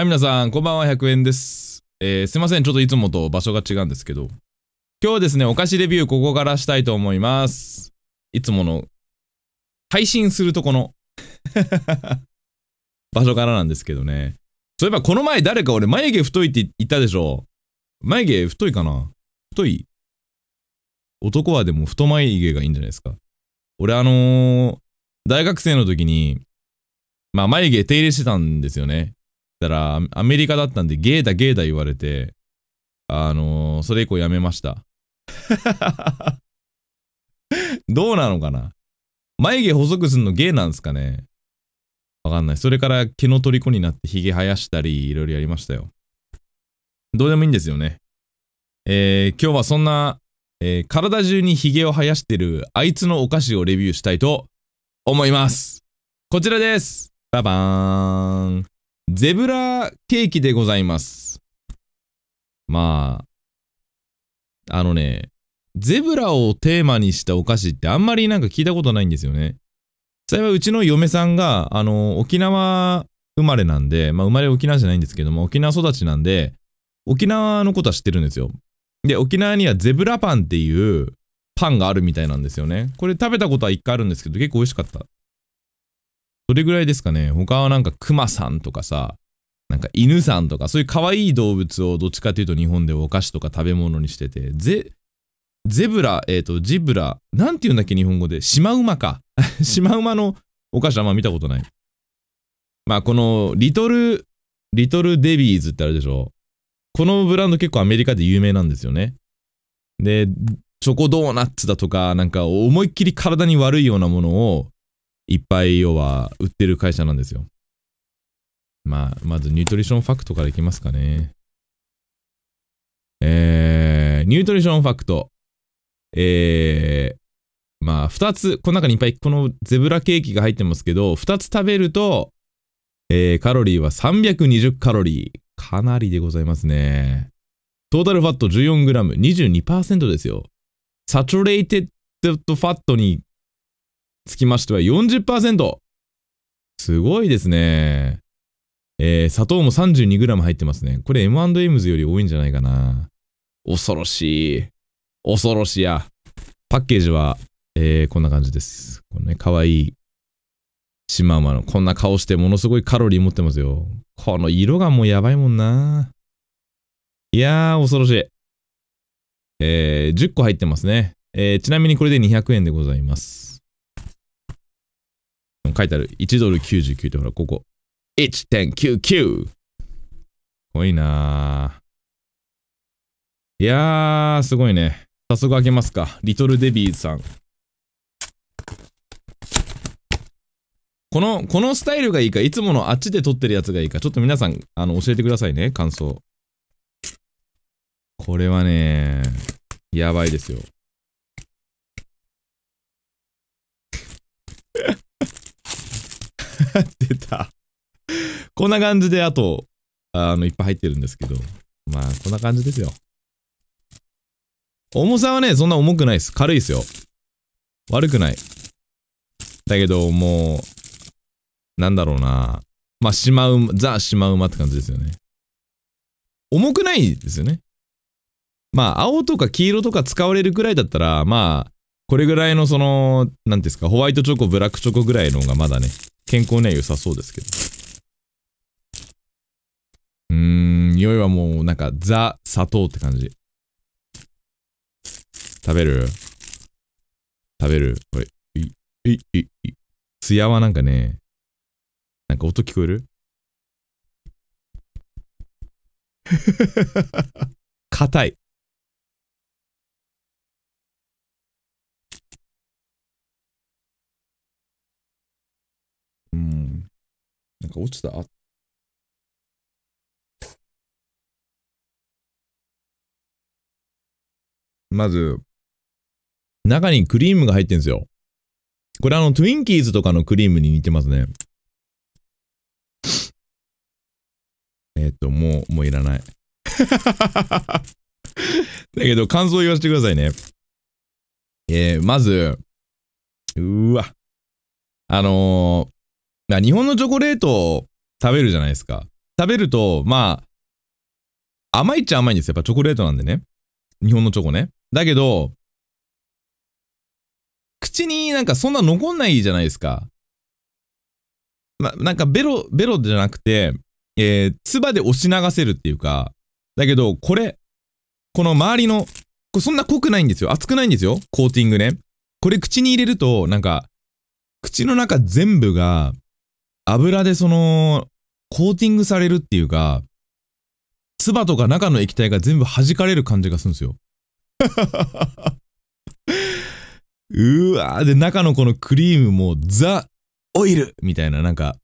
はい、皆さん、こんばんは、100円です。えー、すいません、ちょっといつもと場所が違うんですけど、今日はですね、お菓子レビューここからしたいと思います。いつもの、配信するとこの 場所からなんですけどね。そういえばこの前誰か俺眉毛太いって言ったでしょ眉毛太いかな太い男はでも太眉毛がいいんじゃないですか。俺あのー、大学生の時に、まあ眉毛手入れしてたんですよね。たら、アメリカだったんで、ゲーだゲーだ言われて、あのー、それ以降やめました。どうなのかな眉毛細くすんのゲーなんすかねわかんない。それから毛の虜になってヒゲ生やしたり、いろいろやりましたよ。どうでもいいんですよね。えー、今日はそんな、えー、体中にヒゲを生やしてるあいつのお菓子をレビューしたいと思います。こちらです。ババーン。ゼブラケーキでございます。まあ、あのね、ゼブラをテーマにしたお菓子ってあんまりなんか聞いたことないんですよね。幸いうちの嫁さんが、あの、沖縄生まれなんで、まあ生まれ沖縄じゃないんですけども、沖縄育ちなんで、沖縄のことは知ってるんですよ。で、沖縄にはゼブラパンっていうパンがあるみたいなんですよね。これ食べたことは一回あるんですけど、結構美味しかった。それぐらいですかね。他はなんかマさんとかさ、なんか犬さんとか、そういう可愛い動物をどっちかというと日本でお菓子とか食べ物にしてて、ゼ、ゼブラ、えっ、ー、と、ジブラ、なんて言うんだっけ日本語で、シマウマか。シマウマのお菓子あんま見たことない。まあこの、リトル、リトルデビーズってあるでしょこのブランド結構アメリカで有名なんですよね。で、チョコドーナツだとか、なんか思いっきり体に悪いようなものをいっぱい要は売ってる会社なんですよ。まあ、まずニュートリションファクトからいきますかね。えー、ニュートリションファクト。えー、まあ、2つ、この中にいっぱいこのゼブラケーキが入ってますけど、2つ食べると、えー、カロリーは320カロリー。かなりでございますね。トータルファット 14g、22%ですよ。サチュレイテッドファットにつきましては40%。すごいですね。えー、砂糖も 32g 入ってますね。これ M&M's より多いんじゃないかな。恐ろしい。恐ろしや。パッケージは、えー、こんな感じです。このね、かわいいシマウマのこんな顔してものすごいカロリー持ってますよ。この色がもうやばいもんな。いやー、恐ろしい。えー、10個入ってますね。えー、ちなみにこれで200円でございます。書いてある。1ドル99ってほら、ここ。1.99! 濃いないやー、すごいね。早速開けますか。リトルデビーさん。この、このスタイルがいいか、いつものあっちで撮ってるやつがいいか、ちょっと皆さん、あの、教えてくださいね、感想。これはね、やばいですよ。出た。こんな感じで、あと、あの、いっぱい入ってるんですけど、まあ、こんな感じですよ。重さはね、そんな重くないです。軽いですよ。悪くない。だけど、もう、なんだろうな。まあ、しまう、ザ・シマウマって感じですよね。重くないですよね。まあ、青とか黄色とか使われるくらいだったら、まあ、これぐらいのその、何ですか、ホワイトチョコ、ブラックチョコぐらいの方がまだね、健康には良さそうですけど。うーん、匂いはもうなんかザ・砂糖って感じ。食べる食べるれ、い、い、い、い、い。艶はなんかね、なんか音聞こえる 硬い。か落ちたあまず、中にクリームが入ってんですよ。これあの、トゥインキーズとかのクリームに似てますね。えっ、と、もう、もういらない。だけど、感想言わせてくださいね。えー、まず、うわ。あのだ日本のチョコレートを食べるじゃないですか。食べると、まあ、甘いっちゃ甘いんですよ。やっぱチョコレートなんでね。日本のチョコね。だけど、口になんかそんな残んないじゃないですか。ま、なんかベロ、ベロじゃなくて、えー、唾で押し流せるっていうか、だけど、これ、この周りの、これそんな濃くないんですよ。熱くないんですよ。コーティングね。これ口に入れると、なんか、口の中全部が、油でその、コーティングされるっていうか、唾とか中の液体が全部弾かれる感じがするんですよ。うわーで、中のこのクリームもザ・オイルみたいな、なんか、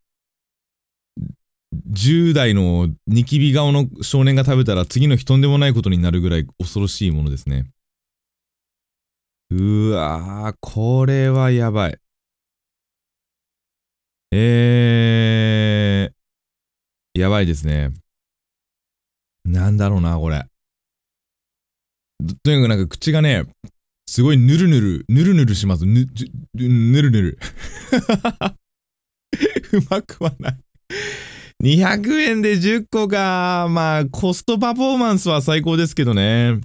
10代のニキビ顔の少年が食べたら次の日とんでもないことになるぐらい恐ろしいものですね。うわー、これはやばい。えー、やばいですね。なんだろうな、これ。とにかくなんか口がね、すごいぬるぬる、ぬるぬるします。ぬ、ぬるぬる。うまくはない200円で10個か。まあ、コストパフォーマンスは最高ですけどね。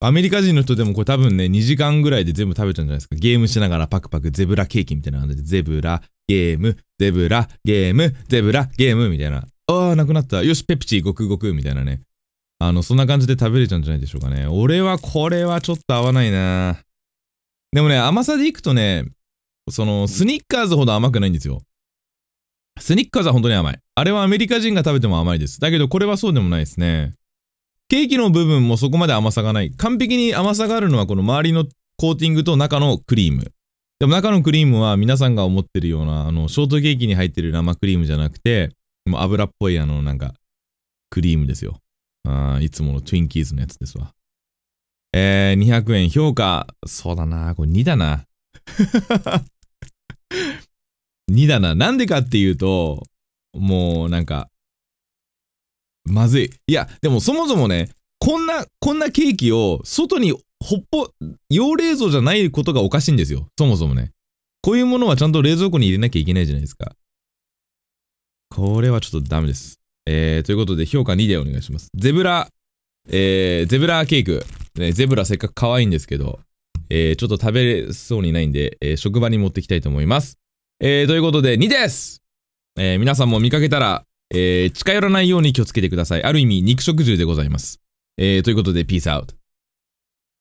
アメリカ人の人でもこれ多分ね、2時間ぐらいで全部食べちゃうんじゃないですか。ゲームしながらパクパク、ゼブラケーキみたいな感じで、ゼブラ、ゲーム、ゼブラ、ゲーム、ゼブラ、ゲームみたいな。あー、なくなった。よし、ペプチー、ごくごく、みたいなね。あの、そんな感じで食べれちゃうんじゃないでしょうかね。俺はこれはちょっと合わないなでもね、甘さでいくとね、その、スニッカーズほど甘くないんですよ。スニッカーズは本当に甘い。あれはアメリカ人が食べても甘いです。だけど、これはそうでもないですね。ケーキの部分もそこまで甘さがない。完璧に甘さがあるのはこの周りのコーティングと中のクリーム。でも中のクリームは皆さんが思ってるような、あの、ショートケーキに入ってる生クリームじゃなくて、もう油っぽいあの、なんか、クリームですよ。あいつものトゥインキーズのやつですわ。えー、200円評価。そうだな。これ2だな。2 だな。なんでかっていうと、もうなんか、まずい。いや、でもそもそもね、こんな、こんなケーキを外にほっぽ、用冷蔵じゃないことがおかしいんですよ。そもそもね。こういうものはちゃんと冷蔵庫に入れなきゃいけないじゃないですか。これはちょっとダメです。えー、ということで評価2でお願いします。ゼブラ、えー、ゼブラケーク。ね、ゼブラせっかく可愛いんですけど、えー、ちょっと食べれそうにないんで、えー、職場に持ってきたいと思います。えー、ということで2ですえー、皆さんも見かけたら、えー、近寄らないように気をつけてください。ある意味、肉食獣でございます。えー、ということで、ピースアウト。